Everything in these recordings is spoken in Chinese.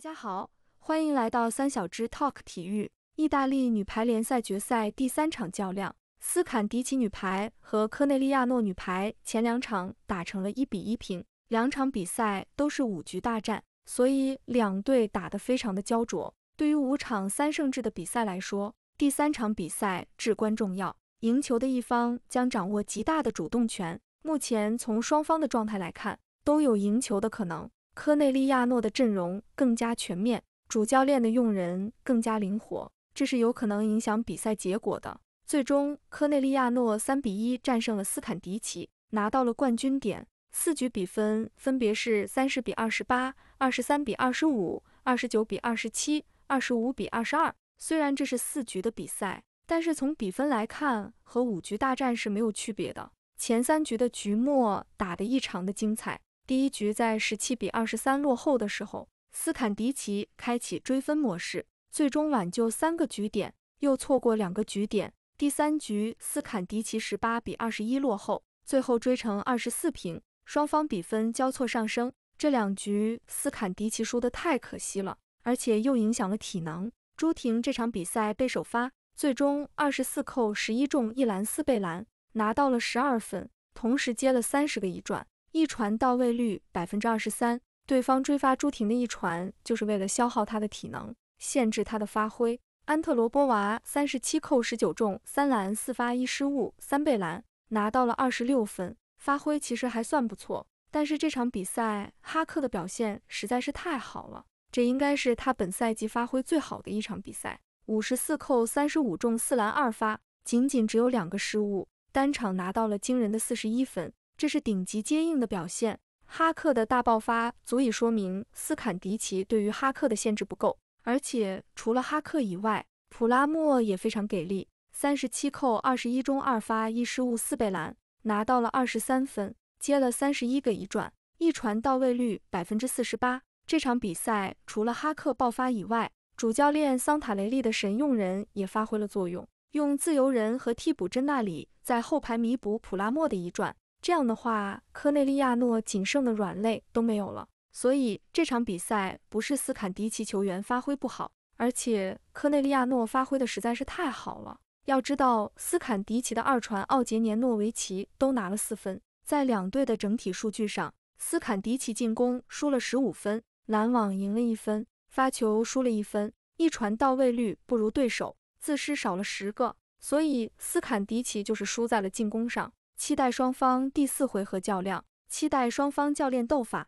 大家好，欢迎来到三小只 Talk 体育。意大利女排联赛决赛第三场较量，斯坎迪奇女排和科内利亚诺女排前两场打成了一比一平，两场比赛都是五局大战，所以两队打得非常的焦灼。对于五场三胜制的比赛来说，第三场比赛至关重要，赢球的一方将掌握极大的主动权。目前从双方的状态来看，都有赢球的可能。科内利亚诺的阵容更加全面，主教练的用人更加灵活，这是有可能影响比赛结果的。最终，科内利亚诺三比一战胜了斯坎迪奇，拿到了冠军点。四局比分分别是三十比二十八、二十三比二十五、二十九比二十七、二十五比二十二。虽然这是四局的比赛，但是从比分来看，和五局大战是没有区别的。前三局的局末打得异常的精彩。第一局在十七比二十三落后的时候，斯坎迪奇开启追分模式，最终挽救三个局点，又错过两个局点。第三局斯坎迪奇十八比二十一落后，最后追成二十四平，双方比分交错上升。这两局斯坎迪奇输的太可惜了，而且又影响了体能。朱婷这场比赛被首发，最终二十四扣十一中一篮四被篮，拿到了十二分，同时接了三十个一转。一传到位率百分之二十三，对方追发朱婷的一传就是为了消耗她的体能，限制她的发挥。安特罗波娃三十七扣十九中，三篮四发一失误，三背篮拿到了二十六分，发挥其实还算不错。但是这场比赛哈克的表现实在是太好了，这应该是他本赛季发挥最好的一场比赛。五十四扣三十五中四篮二发，仅仅只有两个失误，单场拿到了惊人的四十一分。这是顶级接应的表现。哈克的大爆发足以说明斯坎迪奇对于哈克的限制不够，而且除了哈克以外，普拉莫也非常给力，三十七扣二十一中二发一失误四被拦，拿到了二十三分，接了三十一个一传，一传到位率百分之四十八。这场比赛除了哈克爆发以外，主教练桑塔雷利的神用人也发挥了作用，用自由人和替补真纳里在后排弥补普拉莫的一传。这样的话，科内利亚诺仅剩的软肋都没有了。所以这场比赛不是斯坎迪奇球员发挥不好，而且科内利亚诺发挥的实在是太好了。要知道，斯坎迪奇的二传奥杰年诺维奇都拿了四分。在两队的整体数据上，斯坎迪奇进攻输了十五分，拦网赢了一分，发球输了一分，一传到位率不如对手，自失少了十个。所以斯坎迪奇就是输在了进攻上。期待双方第四回合较量，期待双方教练斗法。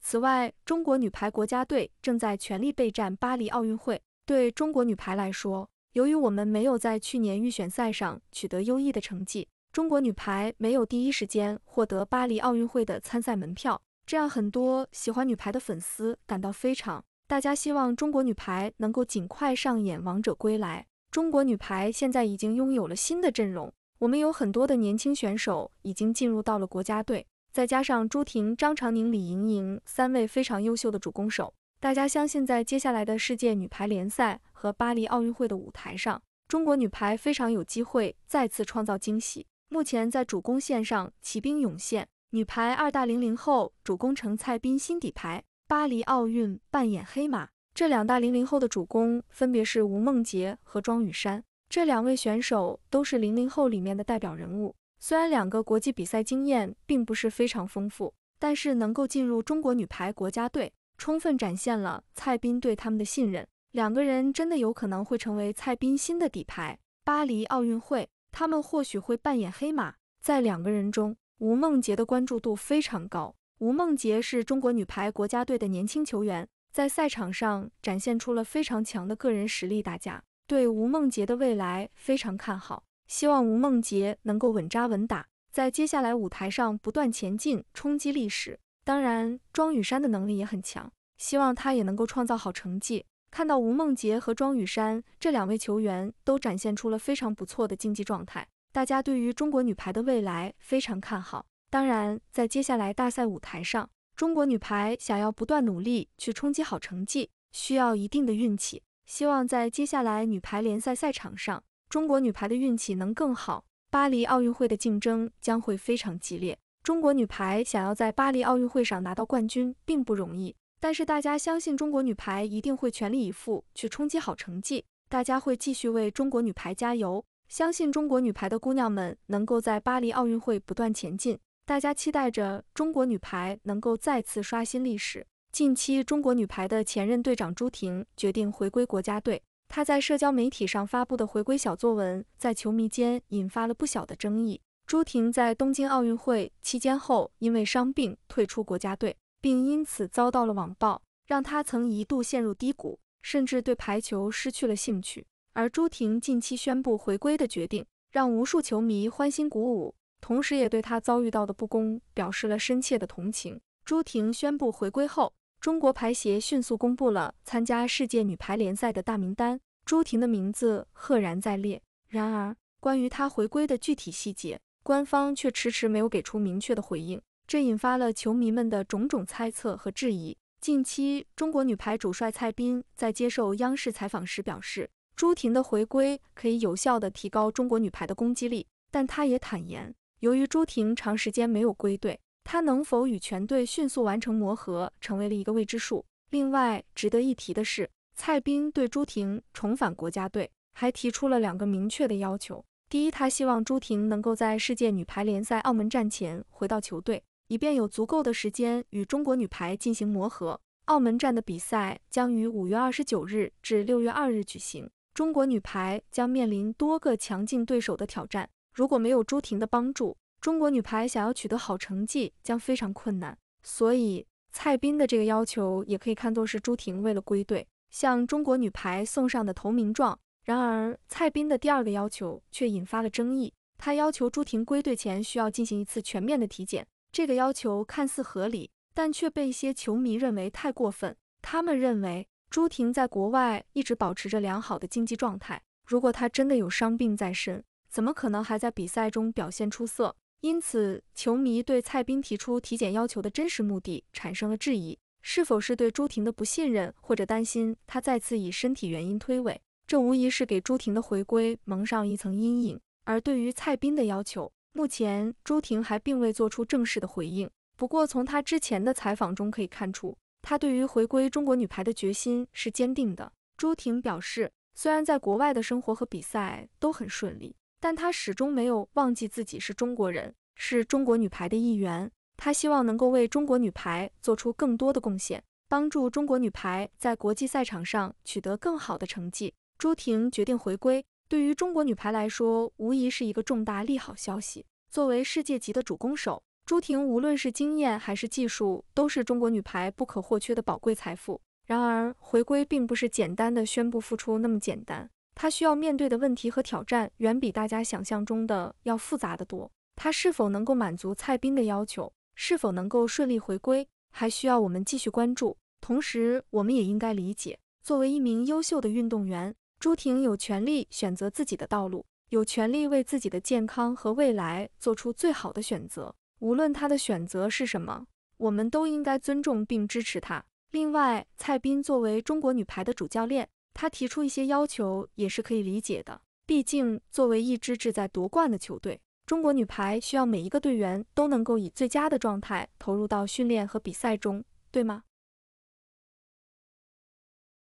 此外，中国女排国家队正在全力备战巴黎奥运会。对中国女排来说，由于我们没有在去年预选赛上取得优异的成绩，中国女排没有第一时间获得巴黎奥运会的参赛门票，这让很多喜欢女排的粉丝感到非常。大家希望中国女排能够尽快上演王者归来。中国女排现在已经拥有了新的阵容。我们有很多的年轻选手已经进入到了国家队，再加上朱婷、张常宁、李盈莹三位非常优秀的主攻手，大家相信在接下来的世界女排联赛和巴黎奥运会的舞台上，中国女排非常有机会再次创造惊喜。目前在主攻线上骑兵涌现，女排二大零零后主攻成蔡斌新底牌，巴黎奥运扮演黑马。这两大零零后的主攻分别是吴梦洁和庄宇珊。这两位选手都是零零后里面的代表人物，虽然两个国际比赛经验并不是非常丰富，但是能够进入中国女排国家队，充分展现了蔡斌对他们的信任。两个人真的有可能会成为蔡斌新的底牌。巴黎奥运会，他们或许会扮演黑马。在两个人中，吴梦洁的关注度非常高。吴梦洁是中国女排国家队的年轻球员，在赛场上展现出了非常强的个人实力，大家。对吴梦洁的未来非常看好，希望吴梦洁能够稳扎稳打，在接下来舞台上不断前进，冲击历史。当然，庄宇山的能力也很强，希望他也能够创造好成绩。看到吴梦洁和庄宇山这两位球员都展现出了非常不错的竞技状态，大家对于中国女排的未来非常看好。当然，在接下来大赛舞台上，中国女排想要不断努力去冲击好成绩，需要一定的运气。希望在接下来女排联赛赛场上，中国女排的运气能更好。巴黎奥运会的竞争将会非常激烈，中国女排想要在巴黎奥运会上拿到冠军并不容易。但是大家相信中国女排一定会全力以赴去冲击好成绩，大家会继续为中国女排加油，相信中国女排的姑娘们能够在巴黎奥运会不断前进。大家期待着中国女排能够再次刷新历史。近期，中国女排的前任队长朱婷决定回归国家队。她在社交媒体上发布的回归小作文，在球迷间引发了不小的争议。朱婷在东京奥运会期间后，因为伤病退出国家队，并因此遭到了网暴，让她曾一度陷入低谷，甚至对排球失去了兴趣。而朱婷近期宣布回归的决定，让无数球迷欢欣鼓舞，同时也对她遭遇到的不公表示了深切的同情。朱婷宣布回归后，中国排协迅速公布了参加世界女排联赛的大名单，朱婷的名字赫然在列。然而，关于她回归的具体细节，官方却迟迟没有给出明确的回应，这引发了球迷们的种种猜测和质疑。近期，中国女排主帅蔡斌在接受央视采访时表示，朱婷的回归可以有效地提高中国女排的攻击力，但他也坦言，由于朱婷长时间没有归队。他能否与全队迅速完成磨合，成为了一个未知数。另外，值得一提的是，蔡斌对朱婷重返国家队还提出了两个明确的要求：第一，他希望朱婷能够在世界女排联赛澳门站前回到球队，以便有足够的时间与中国女排进行磨合。澳门站的比赛将于五月二十九日至六月二日举行，中国女排将面临多个强劲对手的挑战。如果没有朱婷的帮助，中国女排想要取得好成绩将非常困难，所以蔡斌的这个要求也可以看作是朱婷为了归队向中国女排送上的投名状。然而，蔡斌的第二个要求却引发了争议。他要求朱婷归队前需要进行一次全面的体检，这个要求看似合理，但却被一些球迷认为太过分。他们认为朱婷在国外一直保持着良好的竞技状态，如果她真的有伤病在身，怎么可能还在比赛中表现出色？因此，球迷对蔡斌提出体检要求的真实目的产生了质疑，是否是对朱婷的不信任，或者担心她再次以身体原因推诿？这无疑是给朱婷的回归蒙上一层阴影。而对于蔡斌的要求，目前朱婷还并未做出正式的回应。不过，从她之前的采访中可以看出，她对于回归中国女排的决心是坚定的。朱婷表示，虽然在国外的生活和比赛都很顺利。但她始终没有忘记自己是中国人，是中国女排的一员。她希望能够为中国女排做出更多的贡献，帮助中国女排在国际赛场上取得更好的成绩。朱婷决定回归，对于中国女排来说，无疑是一个重大利好消息。作为世界级的主攻手，朱婷无论是经验还是技术，都是中国女排不可或缺的宝贵财富。然而，回归并不是简单的宣布复出那么简单。他需要面对的问题和挑战远比大家想象中的要复杂的多。他是否能够满足蔡斌的要求，是否能够顺利回归，还需要我们继续关注。同时，我们也应该理解，作为一名优秀的运动员，朱婷有权利选择自己的道路，有权利为自己的健康和未来做出最好的选择。无论她的选择是什么，我们都应该尊重并支持她。另外，蔡斌作为中国女排的主教练。他提出一些要求也是可以理解的，毕竟作为一支志在夺冠的球队，中国女排需要每一个队员都能够以最佳的状态投入到训练和比赛中，对吗？